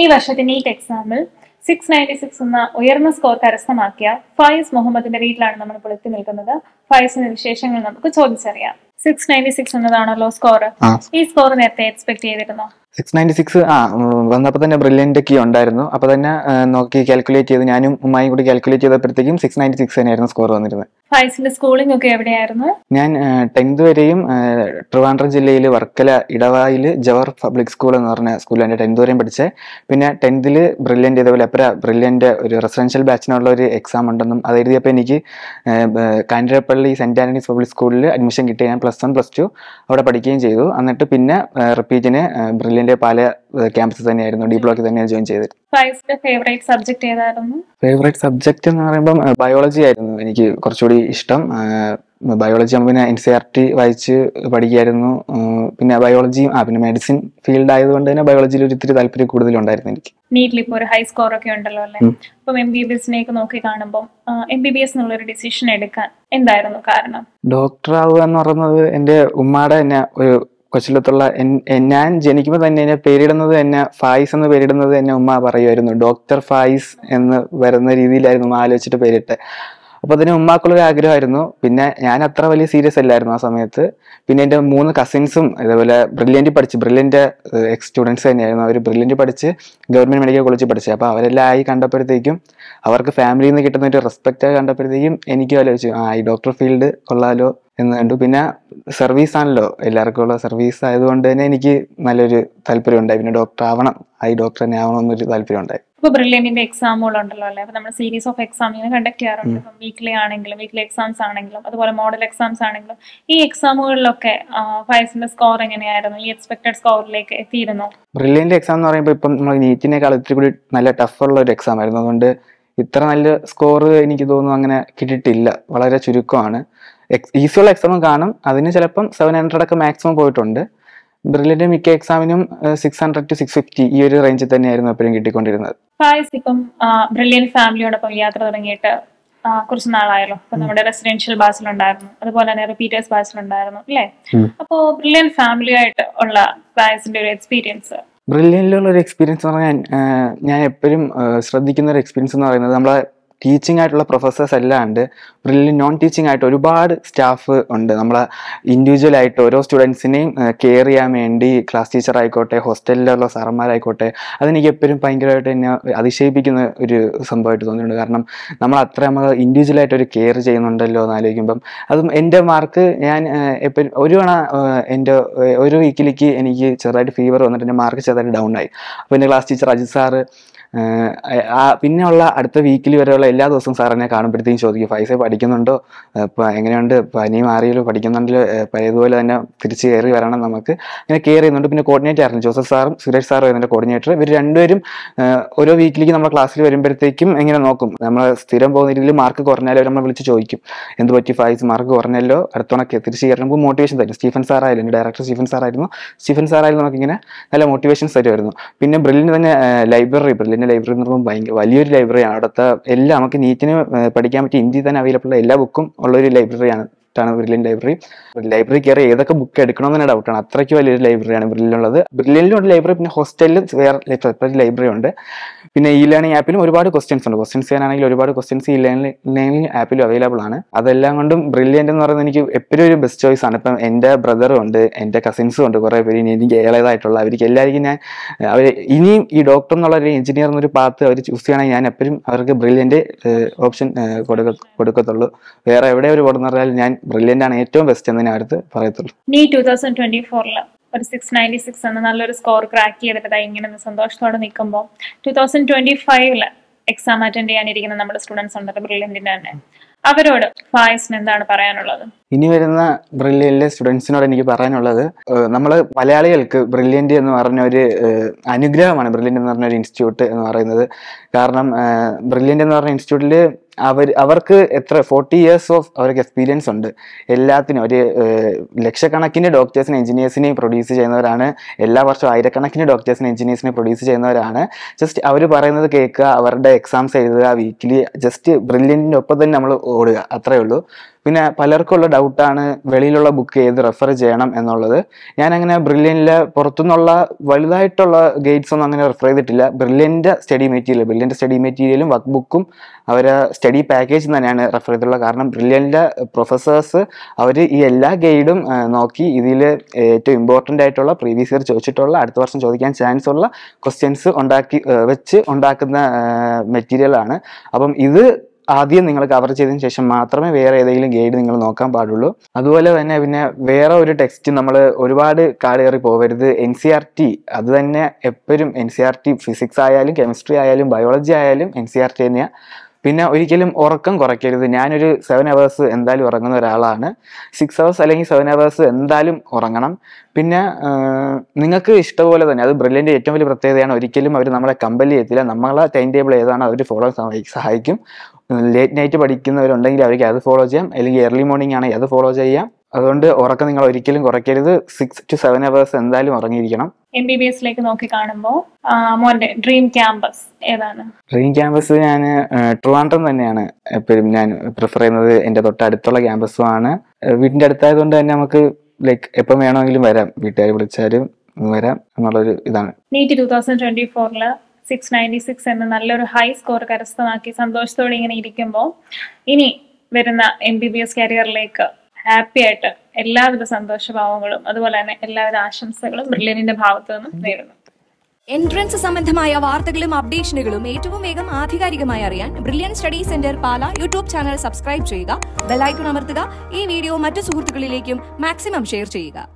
ഈ വർഷത്തെ നീറ്റ് എക്സാമ്പിൾ സിക്സ് നയൻറ്റി സിക്സ് എന്ന ഉയർന്ന സ്കോർ കരസ്ഥമാക്കിയ ഫായിസ് മുഹമ്മദിന്റെ വീട്ടിലാണ് നമ്മൾ ഇപ്പോൾ എത്തി നിൽക്കുന്നത് ഫായിസിന്റെ വിശേഷങ്ങൾ നമുക്ക് ചോദിച്ചറിയാം സിക്സ് നയൻറ്റി സിക്സ് എന്നതാണല്ലോ സ്കോർ ഈ സ്കോർ നേരത്തെ എക്സ്പെക്ട് ചെയ്തിരുന്നോ സിക്സ് നയൻറ്റി സിക്സ് ആ വന്നപ്പോൾ തന്നെ ബ്രില്യൻ്റ് കീ ഉണ്ടായിരുന്നു അപ്പോൾ തന്നെ നോക്കി കാൽക്കുലേറ്റ് ചെയ്ത് ഞാനും ഉമ്മായും കൂടി കാൽക്കുലേറ്റ് ചെയ്തപ്പോഴത്തേക്കും സിക്സ് നയൻറ്റി സിക്സ് തന്നെയായിരുന്നു സ്കോർ വന്നിരുന്നത് ഫൈസിന്റെ സ്കൂളിംഗ് ഒക്കെ എവിടെയായിരുന്നു ഞാൻ ടെൻത്ത് വരെയും ട്രിവാൻഡ്രം ജില്ലയിൽ വർക്കല ഇടവായിൽ ജവഹർ പബ്ലിക് സ്കൂൾ എന്ന് പറഞ്ഞ സ്കൂളിൽ എൻ്റെ ടെൻത്ത് വരെയും പഠിച്ചത് പിന്നെ ടെൻത്തിൽ ബ്രില്യൻ്റ് ഇതേപോലെ പേപ്പർ ബ്രില്യൻ്റ് ഒരു റെസിഡൻഷ്യൽ ബാച്ചിനുള്ള ഒരു എക്സാം ഉണ്ടെന്നും അത് എഴുതിയപ്പോൾ എനിക്ക് കാഞ്ഞിരപ്പള്ളി സെൻറ്റ് ആൻ്റണീസ് പബ്ലിക് സ്കൂളിൽ അഡ്മിഷൻ കിട്ടി ഞാൻ പ്ലസ് വൺ പ്ലസ് ടു അവിടെ പഠിക്കുകയും ചെയ്തു എന്നിട്ട് പിന്നെ റിപ്പീറ്റിന് ബ്രില്യൻ്റെ പല ക്യാമ്പസിൽ തന്നെയായിരുന്നു ഡി ബ്ലോക്കിൽ തന്നെയാണ് ജോയിൻ ചെയ്തത് ഫേവറേറ്റ് സബ്ജക്ട് എന്ന് പറയുമ്പോൾ ബയോളജി ആയിരുന്നു എനിക്ക് കുറച്ചുകൂടി ഇഷ്ടം ബയോളജി ആകുമ്പോൾ പിന്നെ എൻ സി ആർ ടി വായിച്ച് പഠിക്കുമായിരുന്നു പിന്നെ ബയോളജി ആ പിന്നെ മെഡിസിൻ ഫീൽഡ് ആയതുകൊണ്ട് തന്നെ ബയോളജിയിൽ ഒരു ഇത്തിരി താല്പര്യം കൂടുതലുണ്ടായിരുന്നു എനിക്ക് നീറ്റിൽ ഇപ്പോൾ ഒരു ഹൈ സ്കോർ ഒക്കെ ഉണ്ടല്ലോ അല്ലേ അപ്പം എം ബി ബി നോക്കി കാണുമ്പോൾ എം ബി ബി എസ് എന്നുള്ള ഒരു ഡിസിഷൻ എടുക്കാൻ എന്തായിരുന്നു കാരണം ഡോക്ടർ ആവുക എന്ന് പറയുന്നത് എൻ്റെ ഉമ്മയുടെ തന്നെ ഒരു കൊച്ചിലത്തുള്ള ഞാൻ ജനിക്കുമ്പോൾ തന്നെ എന്നെ പേരിടുന്നത് എന്നെ ഫായിസ് എന്ന് പേരിടുന്നത് എന്നെ ഉമ്മ പറയുമായിരുന്നു ഡോക്ടർ ഫായിസ് എന്ന് വരുന്ന രീതിയിലായിരുന്നു ആലോചിച്ചിട്ട് പേരിട്ടെ അപ്പോൾ അതിന് ഉമ്മാക്കുള്ളൊരു ആഗ്രഹമായിരുന്നു പിന്നെ ഞാൻ അത്ര വലിയ സീരിയസ് അല്ലായിരുന്നു ആ സമയത്ത് പിന്നെ എൻ്റെ മൂന്ന് കസിൻസും ഇതേപോലെ ബ്രില്യൻ്റ് പഠിച്ച് ബ്രില്യൻ്റ് എക്സ് സ്റ്റുഡൻസ് തന്നെയായിരുന്നു അവർ ബ്രില്യൻ്റ് പഠിച്ച് ഗവൺമെൻറ് മെഡിക്കൽ കോളേജിൽ പഠിച്ചു അപ്പോൾ അവരെല്ലാം ആയി കണ്ടപ്പോഴത്തേക്കും അവർക്ക് ഫാമിലിയിൽ നിന്ന് കിട്ടുന്ന ഒരു റെസ്പെക്റ്റ് കണ്ടപ്പോഴത്തേക്കും എനിക്കും ആലോചിച്ചു ആ ഈ ഡോക്ടർ ഫീൽഡ് കൊള്ളാലോ എന്ന് കണ്ടു പിന്നെ സർവീസ് ആണല്ലോ എല്ലാവർക്കും ഉള്ള സർവീസ് ആയതുകൊണ്ട് തന്നെ എനിക്ക് നല്ലൊരു താല്പര്യം ഉണ്ടായി പിന്നെ ഡോക്ടർ ആവണം ഐ ഡോക്ടർ തന്നെ ആവണം എന്നൊരു താല്പര്യം ഉണ്ടായി നമ്മൾ സീരീസ് ഓഫ് ആണെങ്കിലും എക്സാംസ് ആണെങ്കിലും അതുപോലെ മോഡൽ എക്സാംസ് ആണെങ്കിലും ഈ സ്കോർ ഈ സ്കോറിലേക്ക് എക്സാം എന്ന് പറയുമ്പോൾ നമ്മൾ കൂടി നല്ല ടഫ് ഉള്ള ഒരു എക്സാം ആയിരുന്നു അതുകൊണ്ട് ഇത്ര നല്ല സ്കോർ എനിക്ക് തോന്നുന്നു അങ്ങനെ കിട്ടിയിട്ടില്ല വളരെ ചുരുക്കമാണ് ഈസിയുള്ള എക്സാമും കാണും അതിന് ചിലപ്പം സെവൻ ഹൺഡ്രഡ് ഒക്കെ മാക്സിമം പോയിട്ടുണ്ട് ബ്രില്ലിന്റെ മിക്ക എക്സാമിനും six hundred two six fifty ഈ ഒരു റേഞ്ചിൽ തന്നെയായിരുന്നു എപ്പോഴും കിട്ടിക്കൊണ്ടിരുന്നത് യാത്ര തുടങ്ങിയിട്ട് കുറച്ച് നാളായല്ലോ അപ്പൊ നമ്മുടെ റെസിഡൻഷ്യൽ ബാസിലുണ്ടായിരുന്നു അതുപോലെ തന്നെ റിപ്പീറ്റേഴ്സ് ബാസിലുണ്ടായിരുന്നു അല്ലേ അപ്പോ ബ്രില്യൻ ആയിട്ട് ഉള്ള ക്ലാസിന്റെ ഒരു എക്സ്പീരിയൻസ് ബ്രില്യനിലുള്ള ഒരു എക്സ്പീരിയൻസ് എന്ന് പറഞ്ഞാൽ ഞാൻ എപ്പോഴും ശ്രദ്ധിക്കുന്ന ഒരു എക്സ്പീരിയൻസ് എന്ന് പറയുന്നത് നമ്മളെ ടീച്ചിങ് ആയിട്ടുള്ള പ്രൊഫസേഴ്സ് അല്ലാണ്ട് ബ്രില്യൻ നോൺ ടീച്ചിങ് ആയിട്ട് ഒരുപാട് സ്റ്റാഫ് ഉണ്ട് നമ്മളെ ഇൻഡിവിജ്വലായിട്ട് ഓരോ സ്റ്റുഡൻസിനെയും കെയർ ചെയ്യാൻ വേണ്ടി ക്ലാസ് ടീച്ചർ ആയിക്കോട്ടെ ഹോസ്റ്റലിലുള്ള സാറന്മാരായിക്കോട്ടെ അതെനിക്ക് എപ്പോഴും ഭയങ്കരമായിട്ട് എന്നെ അതിശയിപ്പിക്കുന്ന ഒരു സംഭവമായിട്ട് തോന്നിയിട്ടുണ്ട് കാരണം നമ്മൾ അത്ര നമ്മൾ ഇൻഡിവിജ്വലായിട്ട് ഒരു കെയർ ചെയ്യുന്നുണ്ടല്ലോ എന്ന് ആലോചിക്കുമ്പം അതും എൻ്റെ മാർക്ക് ഞാൻ എപ്പോഴും ഒരു തവണ എൻ്റെ ഒരു വീക്കിലേക്ക് എനിക്ക് ചെറുതായിട്ട് ഫീവർ വന്നിട്ട് എൻ്റെ മാർക്ക് ചെറുതായിട്ട് ഡൗൺ ആയി അപ്പോൾ എൻ്റെ ക്ലാസ് ടീച്ചർ അജിത് സാറ് പിന്നെയുള്ള അടുത്ത വീക്കിൽ വരെയുള്ള എല്ലാ ദിവസവും സാർ എന്നെ കാണുമ്പോഴത്തേക്കും ചോദിക്കും ഫൈസ പഠിക്കുന്നുണ്ടോ എങ്ങനെയുണ്ട് പനി മാറിയല്ലോ പഠിക്കുന്നുണ്ടല്ലോ പഴയതുപോലെ തന്നെ തിരിച്ച് കയറി വരണം നമുക്ക് അങ്ങനെ കെയർ ചെയ്യുന്നുണ്ട് പിന്നെ കോർഡിനേറ്റർ ആയിരുന്നു ജോസഫ് സാറും സുരേഷ് സാറും എന്നെ കോർഡിനേറ്റർ ഇവർ രണ്ടുപേരും ഓരോ വീക്കിലേക്ക് നമ്മുടെ ക്ലാസ്സിൽ വരുമ്പോഴത്തേക്കും എങ്ങനെ നോക്കും നമ്മൾ സ്ഥിരം പോകുന്ന രീതിയിൽ മാർക്ക് കുറഞ്ഞാലും അവർ നമ്മളെ വിളിച്ച് ചോദിക്കും എന്ത് പറ്റി ഫൈസ് മാർക്ക് കുറഞ്ഞല്ലോ അടുത്തോണൊക്കെ തിരിച്ച് കയറി നമുക്ക് മോട്ടിവേഷൻ തരും സ്റ്റീഫൻ സാറായാലും എൻ്റെ ഡയറക്ടർ സ്റ്റീഫൻ സാറായിരുന്നു സ്റ്റീഫൻ സാറായാലും നമുക്കിങ്ങനെ നല്ല മോട്ടിവേഷൻസ് തരുമായിരുന്നു പിന്നെ ബ്രില്ലിന് തന്നെ ലൈബ്രറി ബ്രില്ലിന് പിന്നെ ലൈബ്രറി എന്ന് പറയുമ്പോൾ ഭയങ്കര വലിയൊരു ലൈബ്രറിയാണ് അവിടുത്തെ എല്ലാം നമുക്ക് നീറ്റിന് പഠിക്കാൻ പറ്റിയ ഇന്ത്യയിൽ തന്നെ അവൈലബിൾ എല്ലാ ബുക്കും ഉള്ളൊരു ലൈബ്രറിയാണ് ഡൗട്ടാണ് ബ്രില്യൻ ലൈബ്രറി ലൈബ്രറി കയറി ഏതൊക്കെ ബുക്ക് എടുക്കണമെന്ന് ഡൗട്ടാണ് അത്രയ്ക്ക് വലിയൊരു ലൈബ്രറിയാണ് ബ്രില്യനുള്ളത് ബ്രില്യനിലും ഒരു ലൈബ്രറി പിന്നെ ഹോസ്റ്റലിലും വേറെ സെപ്പറേറ്റ് ലൈബ്രറി ഉണ്ട് പിന്നെ ഈ ലേണിംഗ് ആപ്പിലും ഒരുപാട് ക്വസ്റ്റ്യൻസ് ഉണ്ട് ക്വസ്റ്റ്യൻസ് ചെയ്യാനാണെങ്കിൽ ഒരുപാട് ക്വസ്റ്റ്യൻസ് ഈ ലേണിംഗ് ആപ്പിലും അവൈലബിൾ ആണ് അതെല്ലാം കൊണ്ടും ബ്രില്യൻ്റ് എന്ന് പറയുന്നത് എനിക്ക് എപ്പോഴും ഒരു ബെസ്റ്റ് ചോയ്സ് ആണ് ഇപ്പം എൻ്റെ ബ്രദറും ഉണ്ട് എൻ്റെ കസിൻസും ഉണ്ട് കുറേ പേര് ഇനി എനിക്ക് ഏളേതായിട്ടുള്ള അവർക്ക് എല്ലാവർക്കും ഞാൻ അവർ ഇനിയും ഈ ഡോക്ടർ എന്നുള്ള ഒരു എഞ്ചിനീയർ എന്നൊരു പാത്ത് അവർ ചൂസ് ചെയ്യണമെങ്കിൽ ഞാൻ എപ്പോഴും അവർക്ക് ബ്രില്യൻ്റ് ഓപ്ഷൻ കൊടുക്ക കൊടുക്കത്തുള്ളൂ വേറെ എവിടെ ഒരു കൊടുന്നറിയാൽ പറഞ്ഞാൽ ഞാൻ ബ്രില്യൻ്റ് ആണ് ഏറ്റവും ബെസ്റ്റ് എന്ന് ഞാൻ അടുത്ത് പറയത്തുള്ളൂ നീ ടൂ തൗസൻഡ് ട്വന്റി ഫോറിൽ ഒരു സിക്സ് നയൻറ്റി സിക്സ് എന്ന നല്ലൊരു സ്കോർ ക്രാക്ക് ചെയ്തിട്ട് ഇങ്ങനെ സന്തോഷത്തോടെ നിൽക്കുമ്പോൾ ടു തൗസൻഡ് ട്വന്റി ഫൈവില് എക്സാം അറ്റൻഡ് ചെയ്യാനിരിക്കുന്ന നമ്മുടെ സ്റ്റുഡൻസ് ഉണ്ട് ബ്രില്യൻറ്റിൻ്റെ തന്നെ അവരോട് ഫായസിന് എന്താണ് പറയാനുള്ളത് ഇനി വരുന്ന ബ്രില്യൻ്റിലെ സ്റ്റുഡൻസിനോട് എനിക്ക് പറയാനുള്ളത് നമ്മൾ മലയാളികൾക്ക് ബ്രില്യൻ്റ് എന്ന് പറഞ്ഞ ഒരു അനുഗ്രഹമാണ് ബ്രില്യൻ്റ് എന്ന് പറഞ്ഞ ഒരു ഇൻസ്റ്റിറ്റ്യൂട്ട് എന്ന് പറയുന്നത് കാരണം ബ്രില്യൻ്റ് എന്ന് പറഞ്ഞ ഇൻസ്റ്റിറ്റ്യൂട്ടിൽ അവർ അവർക്ക് എത്ര ഫോർട്ടി ഇയേഴ്സ് ഓഫ് അവർക്ക് എക്സ്പീരിയൻസ് ഉണ്ട് എല്ലാത്തിനും ഒരു ലക്ഷക്കണക്കിന് ഡോക്ടേഴ്സിനെ എഞ്ചിനീയേഴ്സിനെയും പ്രൊഡ്യൂസ് ചെയ്യുന്നവരാണ് എല്ലാ വർഷവും ആയിരക്കണക്കിന് ഡോക്ടേഴ്സിനെ എഞ്ചിനീയേഴ്സിനെ പ്രൊഡ്യൂസ് ചെയ്യുന്നവരാണ് ജസ്റ്റ് അവർ പറയുന്നത് കേൾക്കുക അവരുടെ എക്സാംസ് എഴുതുക വീക്കിലി ജസ്റ്റ് ബ്രില്യൻറ്റിൻ്റെ ഒപ്പം തന്നെ നമ്മൾ ഓടുക അത്രയേ ഉള്ളൂ പിന്നെ പലർക്കുള്ള ഡൗട്ടാണ് വെളിയിലുള്ള ബുക്ക് ഏത് റെഫർ ചെയ്യണം എന്നുള്ളത് ഞാൻ അങ്ങനെ ബ്രില്യനിലെ പുറത്തുനിന്നുള്ള വലുതായിട്ടുള്ള ഗൈഡ്സ് ഒന്നും അങ്ങനെ റെഫർ ചെയ്തിട്ടില്ല ബ്രില്യൻ്റെ സ്റ്റഡി മെറ്റീരിയൽ ബ്രില്യൻ്റെ സ്റ്റഡി മെറ്റീരിയലും വർക്ക് ബുക്കും അവരെ സ്റ്റഡി പാക്കേജ് തന്നെയാണ് റെഫർ ചെയ്തിട്ടുള്ളത് കാരണം ബ്രില്യൻ്റെ പ്രൊഫസേഴ്സ് അവർ ഈ എല്ലാ ഗൈഡും നോക്കി ഇതിൽ ഏറ്റവും ഇമ്പോർട്ടൻ്റ് ആയിട്ടുള്ള പ്രീവിയസ് ഇയർ ചോദിച്ചിട്ടുള്ള അടുത്ത വർഷം ചോദിക്കാൻ ചാൻസ് ഉള്ള ക്വസ്റ്റ്യൻസ് ഉണ്ടാക്കി വെച്ച് ഉണ്ടാക്കുന്ന മെറ്റീരിയലാണ് അപ്പം ഇത് ആദ്യം നിങ്ങൾ കവർ ചെയ്തതിന് ശേഷം മാത്രമേ വേറെ ഏതെങ്കിലും ഗൈഡ് നിങ്ങൾ നോക്കാൻ പാടുള്ളൂ അതുപോലെ തന്നെ പിന്നെ വേറെ ഒരു ടെക്സ്റ്റ് നമ്മൾ ഒരുപാട് കാലേറി പോകരുത് N C R e T അത് തന്നെ എപ്പോഴും N C R T physics ആയാലും കെമിസ്ട്രി ആയാലും ബയോളജി ആയാലും N C R e T തന്നെയാണ് പിന്നെ ഒരിക്കലും ഉറക്കം കുറയ്ക്കരുത് ഞാനൊരു സെവൻ അവേഴ്സ് എന്തായാലും ഉറങ്ങുന്ന ഒരാളാണ് സിക്സ് അവേഴ്സ് അല്ലെങ്കിൽ സെവൻ അവേഴ്സ് എന്തായാലും ഉറങ്ങണം പിന്നെ നിങ്ങൾക്ക് ഇഷ്ടപോലെ തന്നെ അത് ബ്രില്യൻ്റ് ഏറ്റവും വലിയ പ്രത്യേകതയാണ് ഒരിക്കലും അവർ നമ്മളെ കമ്പൽ ചെയ്യത്തില്ല നമ്മളെ ടൈം ടേബിൾ ഏതാണ് അവർ ഫോളോ സഹായിക്കും ലേറ്റ് നൈറ്റ് പഠിക്കുന്നവരുണ്ടെങ്കിൽ അവർക്ക് അത് ഫോളോ ചെയ്യാം അല്ലെങ്കിൽ ഏർലി മോർണിംഗ് ആണെങ്കിൽ അത് ഫോളോ ചെയ്യാം അതുകൊണ്ട് ഉറക്കം നിങ്ങൾ ഒരിക്കലും കുറയ്ക്കരുത് സിക്സ് ടു സെവൻ അവേഴ്സ് എന്തായാലും ഉറങ്ങിയിരിക്കണം എം ബി ബി എസ് നോക്കി കാണുമ്പോൾ ഡ്രീം ക്യാമ്പസ് ഏതാണ് ഡ്രീം ക്യാമ്പസ് ഞാൻ ട്രിവാൻഡ്രം തന്നെയാണ് എപ്പോഴും ഞാൻ പ്രിഫർ ചെയ്യുന്നത് എൻ്റെ തൊട്ടടുത്തുള്ള വീടിന്റെ വീടിൻ്റെ അടുത്തായതുകൊണ്ട് തന്നെ നമുക്ക് ലൈക്ക് എപ്പം വേണമെങ്കിലും വരാം വീട്ടുകാർ വിളിച്ചാലും വരാം എന്നുള്ളൊരു ഇതാണ് നീറ്റ് ടൂ തൗസൻഡ് ട്വന്റി ഫോറില് സിക്സ് നയൻറ്റി സിക്സ് എന്ന നല്ലൊരു ഹൈ സ്കോർ കരസ്ഥമാക്കി സന്തോഷത്തോടെ ഇങ്ങനെ ഇരിക്കുമ്പോൾ ഇനി വരുന്ന എം ബി ബി എസ് കരിയറിലേക്ക് ഹാപ്പി ആയിട്ട് എല്ലാവിധ സന്തോഷഭാവങ്ങളും അതുപോലെ തന്നെ എല്ലാവിധ ആശംസകളും ബ്രില്യനിന്റെ ഭാഗത്തു നിന്നും നേരുന്നു എൻട്രൻസ് സംബന്ധമായ വാർത്തകളും അപ്ഡേഷനുകളും ഏറ്റവും വേഗം ആധികാരികമായി അറിയാൻ Brilliant Study Centre Pala YouTube channel subscribe ചെയ്യുക ബെലൈക്കൺ അമർത്തുക ഈ വീഡിയോ മറ്റു സുഹൃത്തുക്കളിലേക്കും മാക്സിമം ഷെയർ ചെയ്യുക